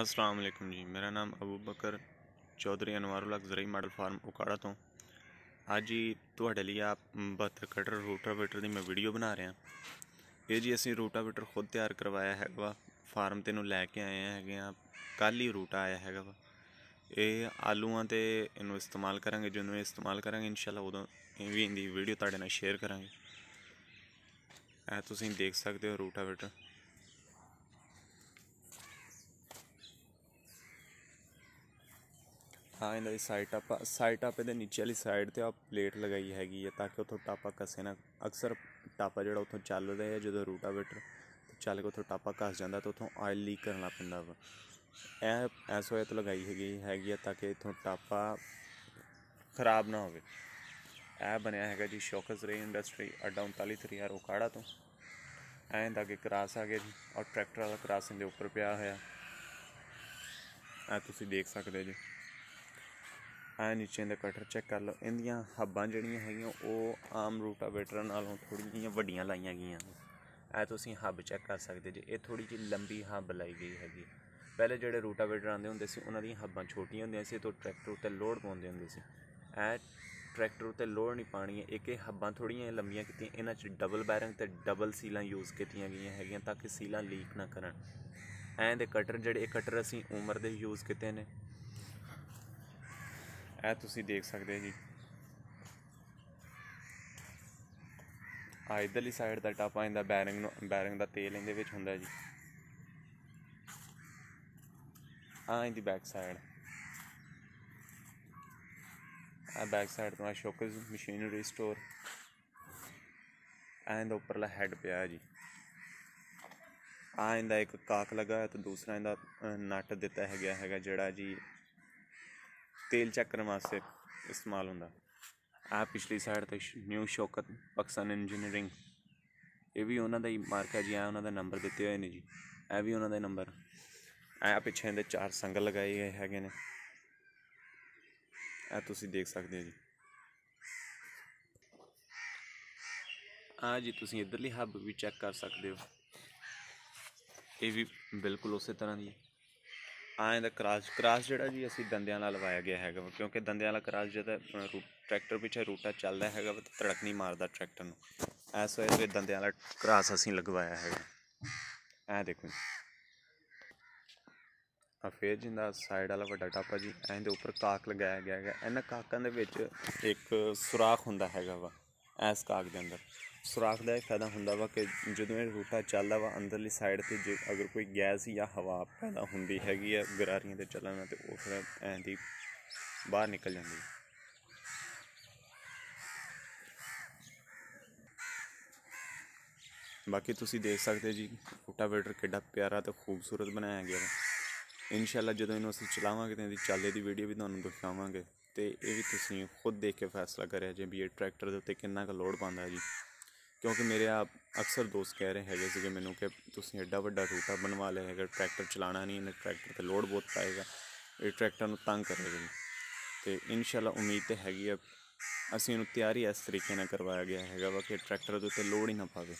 ਅਸਲਾਮ वालेकुम ਜੀ ਮੇਰਾ ਨਾਮ ਅਬੂ ਬਕਰ ਚੌਧਰੀ ਅਨਵਾਰੁਲਖ ਜ਼ਰਈ ਮਾਡਲ ਫਾਰਮ ਉਕਾੜਾ ਤੋਂ ਅੱਜ ਹੀ ਤੁਹਾਡੇ ਲਈ ਆ 72 ਕਟਰ ਰੋਟਾਵੇਟਰ ਦੀ ਮੈਂ ਵੀਡੀਓ ਬਣਾ ਰਿਹਾ ਇਹ ਜੀ ਅਸੀਂ ਰੋਟਾਵੇਟਰ ਖੁਦ ਤਿਆਰ ਕਰਵਾਇਆ ਹੈਗਾ ਫਾਰਮ ਤੇ ਨੂੰ ਲੈ ਕੇ ਆਏ ਹੈਗੇ ਆ ਕੱਲ ਹੀ ਰੋਟਾ ਆਇਆ ਹੈਗਾ ਵਾ ਇਹ ਆਲੂਆਂ ਤੇ ਇਹਨੂੰ ਇਸਤੇਮਾਲ ਕਰਾਂਗੇ ਜਦੋਂ ਇਹ ਇਸਤੇਮਾਲ ਕਰਾਂਗੇ ਇਨਸ਼ਾਅੱਲਾ ਉਦੋਂ ਇਹ ਵੀ ਇਹਦੀ ਵੀਡੀਓ ਤੁਹਾਡੇ ਨਾਲ ਸ਼ੇਅਰ ਕਰਾਂਗੇ ਇਹ ਤੁਸੀਂ ਦੇਖ ਸਕਦੇ ਹੋ ਰੋਟਾਵੇਟਰ ਹਾਂ ਇਹਦਾ ਸਾਈਟ ਅਪ ਸਾਈਟ ਅਪ ਦੇ ਨੀਚੇ ਵਾਲੀ ਸਾਈਡ ਤੇ ਆ ਪਲੇਟ ਲਗਾਈ ਹੈਗੀ ਹੈ ਤਾਂ ਕਿ ਉਥੋਂ ਟਾਪਾ ਕਸੇ ਨਾ ਅਕਸਰ ਟਾਪਾ ਜਿਹੜਾ ਉਥੋਂ ਚੱਲ ਰਿਹਾ ਹੈ ਜਦੋਂ ਰੂਟਾਵੇਟਰ ਚੱਲ ਕੇ ਉਥੋਂ ਟਾਪਾ ਕਸ ਜਾਂਦਾ ਤਾਂ ਉਥੋਂ ਆਇਲ ਲੀਕ ਕਰਨਾ ਪੈਂਦਾ ਵਾ ਇਹ ਐਸ ਹੋਇਆ ਲਗਾਈ ਹੈਗੀ ਹੈਗੀ ਹੈ ਤਾਂ ਕਿ ਇਥੋਂ ਟਾਪਾ ਖਰਾਬ ਨਾ ਹੋਵੇ ਇਹ ਬਣਿਆ ਹੈਗਾ ਜੀ ਸ਼ੌਕਸ ਰੇ ਇੰਡਸਟਰੀ ਅੱਡਾ 39000 ਓਕਾੜਾ ਤੋਂ ਐਂ ਦਾ ਕਿ ਕਰਾਸ ਆ ਗਿਆ ਜੀ ਔਰ ਟਰੈਕਟਰ ਵਾਲਾ ਕਰਾਸ ਦੇ ਉੱਪਰ ਪਿਆ ਹੋਇਆ ਆ ਤੁਸੀਂ ਦੇਖ ਸਕਦੇ ਜੀ ਆ ਨੀਚੇ ਦਾ ਕਟਰ ਚੈੱਕ ਕਰ ਲਓ ਇਹਦੀਆਂ ਹੱਬਾਂ ਜਿਹੜੀਆਂ ਹੈਗੀਆਂ ਉਹ ਆਮ ਰੂਟਾਵੇਟਰ ਨਾਲੋਂ ਥੋੜੀਆਂ ਜਿਹੀਆਂ ਵੱਡੀਆਂ ਲਾਈਆਂ ਗਈਆਂ ਐ ਤੁਸੀਂ ਹੱਬ ਚੈੱਕ ਕਰ ਸਕਦੇ ਜੇ ਇਹ ਥੋੜੀ ਜਿਹੀ ਲੰਬੀ ਹੱਬ ਲਾਈ ਗਈ ਹੈਗੀ ਪਹਿਲੇ ਜਿਹੜੇ ਰੂਟਾਵੇਟਰ ਆਉਂਦੇ ਹੁੰਦੇ ਸੀ ਉਹਨਾਂ ਦੀਆਂ ਹੱਬਾਂ ਛੋਟੀਆਂ ਹੁੰਦੀਆਂ ਸੀ ਤੋਂ ਟਰੈਕਟਰ ਉੱਤੇ ਲੋਡ ਪਾਉਂਦੇ ਹੁੰਦੇ ਸੀ ਐ ਟਰੈਕਟਰ ਉੱਤੇ ਲੋਡ ਨਹੀਂ ਪਾਣੀ ਹੈ ਇੱਕ ਇਹ ਹੱਬਾਂ ਥੋੜੀਆਂ ਲੰਬੀਆਂ ਕੀਤੀਆਂ ਇਹਨਾਂ 'ਚ ਡਬਲ ਬੈਰਿੰਗ ਤੇ ਡਬਲ ਸੀਲਾਂ ਯੂਜ਼ ਕੀਤੀਆਂ ਗਈਆਂ ਹੈਗੀਆਂ ਤਾਂ ਕਿ ਸੀਲਾਂ ਲੀਕ ਨਾ ਕਰਨ ਐਂ ਦੇ ਕਟਰ ਜਿਹੜੇ ਇਹ ਕਟਰ ਅਸੀਂ ਉਮਰ ਦੇ ਯੂਜ਼ ਕੀਤੇ ਨੇ ਇਹ ਤੁਸੀਂ ਦੇਖ ਸਕਦੇ ਜੀ ਆ ਇਧਰਲੀ ਸਾਈਡ ਦਾ ਟਾਪਾ ਇਹਦਾ ਬੈਰਿੰਗ ਨੂੰ ਬੈਰਿੰਗ ਦਾ ਤੇਲ ਇਹਦੇ ਵਿੱਚ ਹੁੰਦਾ ਜੀ ਆ ਇਹਦੀ ਬੈਕ ਸਾਈਡ ਆ ਬੈਕ ਸਾਈਡ ਤੋਂ ਆ ਸ਼ੋਕਸ ਮਸ਼ੀਨਰੀ ਸਟੋਰ ਐਂਡ ਉੱਪਰਲਾ ਹੈਡ ਪਿਆ ਜੀ ਆ ਇਹਦਾ ਇੱਕ ਕਾਕ ਲਗਾ ਹੈ ਤੇ ਦੂਸਰਾ ਇਹਦਾ ਨਟ ਦਿੱਤਾ ਹੈਗਾ ਗਿਆ ਹੈਗਾ ਜਿਹੜਾ ਜੀ ਤੇਲ ਚੱਕਰ ਵਾਸਤੇ ਇਸਤੇਮਾਲ ਹੁੰਦਾ ਆ ਪਿਛਲੀ ਸਾਈਡ ਤੇ ਨਿਊ ਸ਼ੌਕਤ ਪਾਕਿਸਤਾਨ ਇੰਜੀਨੀਅਰਿੰਗ ਇਹ ਵੀ ਉਹਨਾਂ ਦਾ ਹੀ ਮਾਰਕ ਹੈ ਜੀ ਆ ਉਹਨਾਂ ਦਾ ਨੰਬਰ ਦਿੱਤੇ ਹੋਏ ਨੇ ਜੀ ਇਹ ਵੀ ਉਹਨਾਂ ਦਾ ਨੰਬਰ ਆ ਪਿੱਛੇ ਇਹਦੇ ਚਾਰ ਸੰਗ ਲਗਾਏ ਗਏ ਹੈਗੇ ਨੇ ਆ ਤੁਸੀਂ ਦੇਖ ਸਕਦੇ ਹੋ ਜੀ ਆ ਜੀ ਤੁਸੀਂ ਇਧਰਲੀ ਹੱਬ ਵੀ ਚੈੱਕ ਕਰ ਸਕਦੇ ਹੋ ਇਹ ਵੀ ਬਿਲਕੁਲ ਉਸੇ ਤਰ੍ਹਾਂ ਦੀ ਹੈ ਆ ਦਾ ਕਰਾਸ ਕਰਾਸ ਜਿਹੜਾ ਜੀ ਅਸੀਂ ਦੰਦਿਆਂ ਨਾਲ ਲਵਾਇਆ ਗਿਆ ਹੈਗਾ ਕਿਉਂਕਿ ਦੰਦਿਆਂ ਵਾਲਾ ਕਰਾਸ ਜਿਹਦਾ ਟਰੈਕਟਰ ਪਿੱਛੇ ਰੂਟਾ ਚੱਲਦਾ ਹੈਗਾ ਤੇ ਧੜਕ ਨਹੀਂ ਮਾਰਦਾ ਟਰੈਕਟਰ ਨੂੰ ਐਸ ਵੇ ਤੇ ਦੰਦਿਆਂ ਵਾਲਾ ਕਰਾਸ ਅਸੀਂ ਲਗਵਾਇਆ ਹੈਗਾ ਐ ਦੇਖੋ ਆ ਫੇਰ ਜਿੰਦਾ ਸਾਈਡ ਵਾਲਾ ਵੱਡਾ ਟਾਪਾ ਜੀ ਦੇ ਉੱਪਰ ਕਾਕ ਲਗਾਇਆ ਗਿਆ ਹੈਗਾ ਇਹਨਾਂ ਕਾਕਾਂ ਦੇ ਵਿੱਚ ਇੱਕ ਸੁਰਾਖ ਹੁੰਦਾ ਹੈਗਾ ਵਾ ਇਸ ਕਾਗ ਦੇ ਅੰਦਰ ਸੁਰਾਖ ਦਾ ਇਹ ਫਾਇਦਾ ਹੁੰਦਾ ਵਾ ਕਿ ਜਦੋਂ ਇਹ ਰੂਟਾ ਚੱਲਦਾ ਵਾ ਅੰਦਰਲੀ ਸਾਈਡ ਤੇ ਜੇ ਅਗਰ ਕੋਈ ਗੈਸ ਜਾਂ ਹਵਾ ਪੈਦਾ ਹੁੰਦੀ ਹੈਗੀ ਆ ਗਰਾਰੀਆਂ ਦੇ ਚੱਲਣ ਨਾਲ ਤੇ ਉਹ ਫਿਰ ਐਂਦੀ ਬਾਹਰ ਨਿਕਲ ਜਾਂਦੀ ਹੈ ਬਾਕੀ ਤੁਸੀਂ ਦੇਖ ਸਕਦੇ ਜੀ ਰੋਟਾਵੇਟਰ ਕਿੱਡਾ ਪਿਆਰਾ ਤੇ ਖੂਬਸੂਰਤ ਬਣਾਇਆ ਗਿਆ ਹੈ ਇਨਸ਼ਾਅੱਲਾ ਜਦੋਂ ਇਹਨੂੰ ਅਸੀਂ ਚਲਾਵਾਂਗੇ ਤੇ ਇਹਦੀ ਚਾਲੇ ਦੀ ਵੀਡੀਓ ਵੀ ਤੁਹਾਨੂੰ ਦਿਖਾਵਾਂਗੇ ਤੇ ਇਹ ਵੀ ਤੁਸੀਂ ਖੁਦ ਦੇਖ ਕੇ ਫੈਸਲਾ ਕਰਿਆ ਜੇ ਵੀ ਇਹ ਟਰੈਕਟਰ ਦੇ ਉੱਤੇ ਕਿੰਨਾ ਕੁ ਲੋਡ ਪਾਉਂਦਾ ਜੀ ਕਿਉਂਕਿ ਮੇਰੇ ਆ ਅਕਸਰ ਦੋਸਤ ਕਹਿ ਰਹੇ ਹੈਗੇ ਸੀਗੇ ਮੈਨੂੰ ਕਿ ਤੁਸੀਂ ਐਡਾ ਵੱਡਾ ਰੂਟਾ ਬਣਵਾ ਲਿਆ ਹੈਗਾ ਟਰੈਕਟਰ ਚਲਾਣਾ ਨਹੀਂ ਇਹਨੇ ਟਰੈਕਟਰ ਤੇ ਲੋਡ ਬਹੁਤ ਪਾਏਗਾ ਇਹ ਟਰੈਕਟਰ ਨੂੰ ਤੰਗ ਕਰੇਗਾ ਜੀ ਤੇ ਇਨਸ਼ਾਅੱਲਾ ਉਮੀਦ ਤੇ ਹੈਗੀ ਆ ਅਸੀਂ ਇਹਨੂੰ ਤਿਆਰੀ ਇਸ ਤਰੀਕੇ ਨਾਲ ਕਰਵਾਇਆ ਗਿਆ ਹੈਗਾ ਵਾ ਕਿ ਟਰੈਕਟਰ ਦੇ ਉੱਤੇ ਲੋਡ ਹੀ ਨਾ ਪਾਵੇ